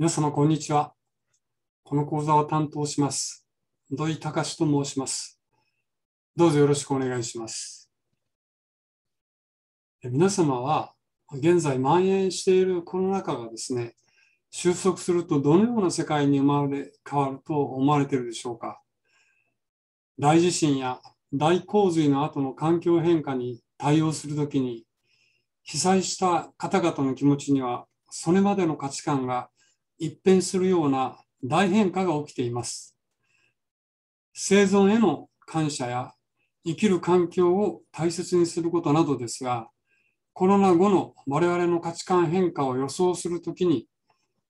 皆様、こんにちは。この講座を担当します。土井隆と申します。どうぞよろしくお願いします。皆様は、現在蔓延しているコロナ禍がですね、収束するとどのような世界に生まれ変わると思われているでしょうか。大地震や大洪水の後の環境変化に対応するときに、被災した方々の気持ちには、それまでの価値観が一変するような大変化が起きています。生存への感謝や生きる環境を大切にすることなどですが、コロナ後の我々の価値観変化を予想するときに、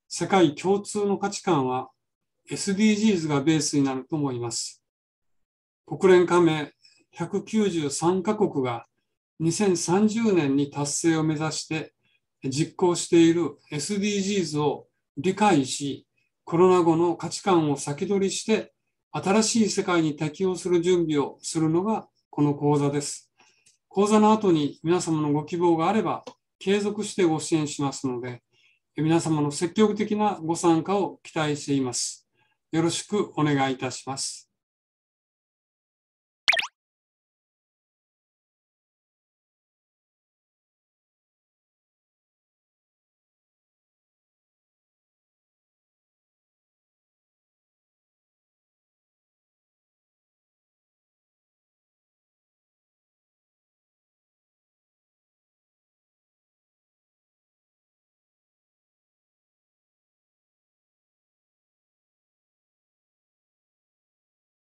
世界共通の価値観は SDGs がベースになると思います。国連加盟193カ国が2030年に達成を目指して実行している SDGs を理解し、コロナ後の価値観を先取りして、新しい世界に適応する準備をするのがこの講座です。講座の後に皆様のご希望があれば、継続してご支援しますので、皆様の積極的なご参加を期待しています。よろしくお願いいたします。